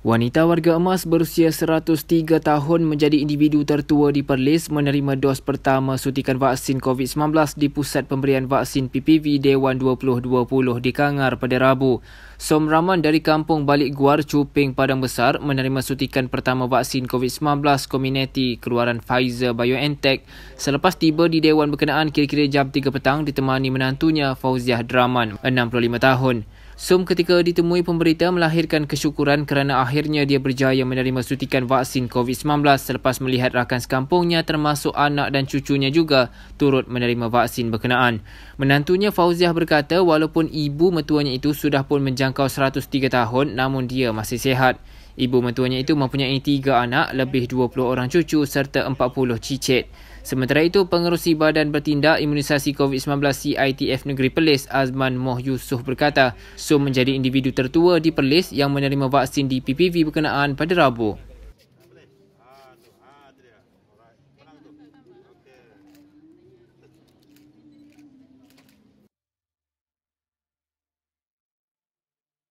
Wanita warga emas berusia 103 tahun menjadi individu tertua di Perlis menerima dos pertama suntikan vaksin COVID-19 di pusat pemberian vaksin PPV Dewan 2020 di Kangar pada Rabu. Som Rahman dari kampung Balik Guar, Cuping, Padang Besar menerima suntikan pertama vaksin COVID-19 Community keluaran Pfizer BioNTech selepas tiba di Dewan Berkenaan kira-kira jam 3 petang ditemani menantunya Fauziah Draman, 65 tahun. Sum ketika ditemui pemberita melahirkan kesyukuran kerana akhirnya dia berjaya menerima suntikan vaksin COVID-19 selepas melihat rakan sekampungnya termasuk anak dan cucunya juga turut menerima vaksin berkenaan. Menantunya Fauziah berkata walaupun ibu metuanya itu sudah pun menjangkau 103 tahun namun dia masih sihat. Ibu mertuanya itu mempunyai tiga anak, lebih 20 orang cucu serta 40 cicit. Sementara itu, pengerusi Badan Bertindak Imunisasi COVID-19 CITF Negeri Perlis Azman Moh Yusuf berkata, Su menjadi individu tertua di Perlis yang menerima vaksin di PPV berkenaan pada Rabu.